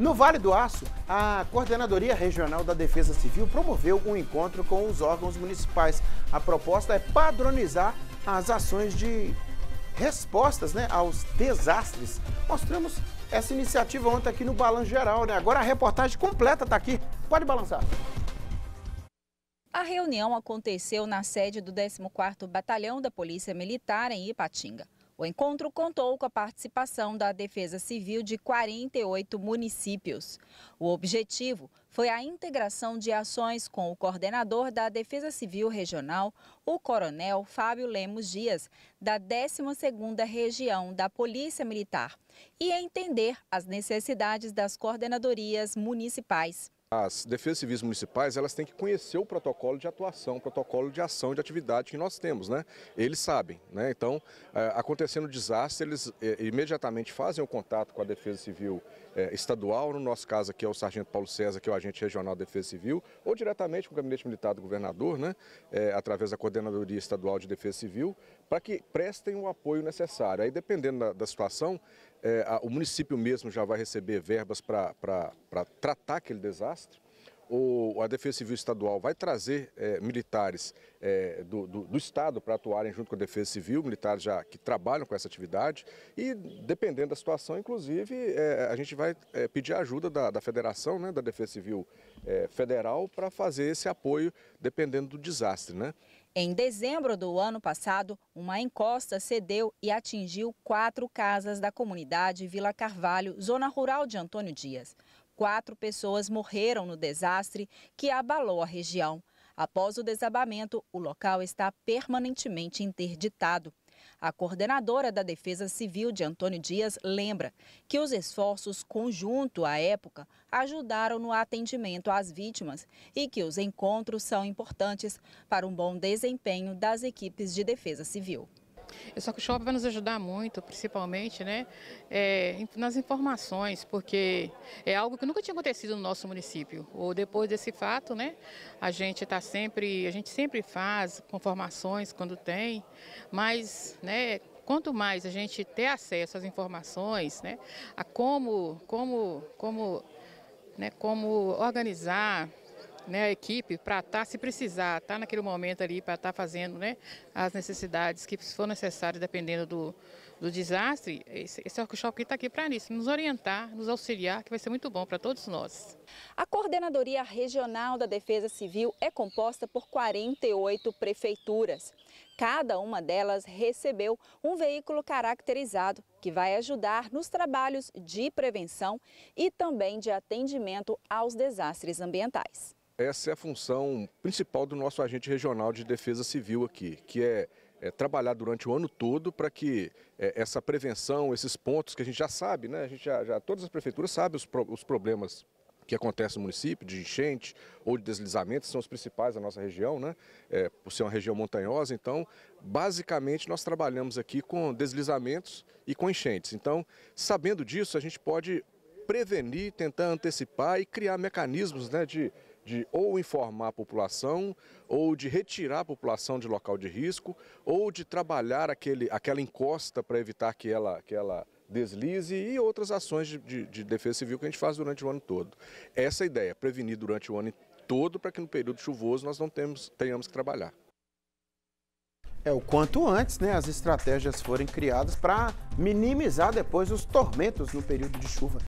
No Vale do Aço, a Coordenadoria Regional da Defesa Civil promoveu um encontro com os órgãos municipais. A proposta é padronizar as ações de respostas né, aos desastres. Mostramos essa iniciativa ontem aqui no Balanço Geral. Né? Agora a reportagem completa está aqui. Pode balançar. A reunião aconteceu na sede do 14º Batalhão da Polícia Militar em Ipatinga. O encontro contou com a participação da Defesa Civil de 48 municípios. O objetivo foi a integração de ações com o coordenador da Defesa Civil Regional, o Coronel Fábio Lemos Dias, da 12ª Região da Polícia Militar, e entender as necessidades das coordenadorias municipais. As defesas civis municipais, elas têm que conhecer o protocolo de atuação, o protocolo de ação de atividade que nós temos, né? Eles sabem, né? Então, é, acontecendo o desastre, eles é, imediatamente fazem o contato com a defesa civil é, estadual, no nosso caso aqui é o sargento Paulo César, que é o agente regional da defesa civil, ou diretamente com o gabinete militar do governador, né? através da Coordenadoria Estadual de Defesa Civil, para que prestem o apoio necessário. Aí, dependendo da situação, é, a, o município mesmo já vai receber verbas para tratar aquele desastre? Ou a Defesa Civil Estadual vai trazer é, militares é, do, do, do, Estado para atuarem junto com a Defesa Civil, militares já que trabalham com essa atividade? E dependendo da situação, inclusive, é, a gente vai é, pedir ajuda da, da Federação, né, da Defesa Civil é, Federal, para fazer esse apoio dependendo do desastre, né? Em dezembro do ano passado, uma encosta cedeu e atingiu quatro casas da comunidade Vila Carvalho, zona rural de Antônio Dias. Quatro pessoas morreram no desastre que abalou a região. Após o desabamento, o local está permanentemente interditado. A coordenadora da Defesa Civil de Antônio Dias lembra que os esforços conjunto à época ajudaram no atendimento às vítimas e que os encontros são importantes para um bom desempenho das equipes de defesa civil. Eu é só que o shopping vai nos ajudar muito, principalmente né, é, nas informações, porque é algo que nunca tinha acontecido no nosso município. Ou depois desse fato, né, a gente está sempre, a gente sempre faz conformações quando tem, mas né, quanto mais a gente ter acesso às informações, né, a como, como, como, né, como organizar, né, a equipe para estar, tá, se precisar, estar tá naquele momento ali para estar tá fazendo né, as necessidades que for necessárias, dependendo do, do desastre. Esse, esse workshop está aqui para isso, nos orientar, nos auxiliar, que vai ser muito bom para todos nós. A Coordenadoria Regional da Defesa Civil é composta por 48 prefeituras. Cada uma delas recebeu um veículo caracterizado que vai ajudar nos trabalhos de prevenção e também de atendimento aos desastres ambientais essa é a função principal do nosso agente regional de defesa civil aqui, que é, é trabalhar durante o ano todo para que é, essa prevenção, esses pontos que a gente já sabe, né? A gente já, já todas as prefeituras sabem os, pro, os problemas que acontece no município, de enchente ou de deslizamentos, são os principais da nossa região, né? É, por ser uma região montanhosa, então, basicamente, nós trabalhamos aqui com deslizamentos e com enchentes. Então, sabendo disso, a gente pode prevenir, tentar antecipar e criar mecanismos né, de de ou informar a população, ou de retirar a população de local de risco, ou de trabalhar aquele, aquela encosta para evitar que ela, que ela deslize e outras ações de, de, de defesa civil que a gente faz durante o ano todo. Essa é a ideia, prevenir durante o ano todo para que no período chuvoso nós não temos, tenhamos que trabalhar. É, o quanto antes né, as estratégias forem criadas para minimizar depois os tormentos no período de chuva.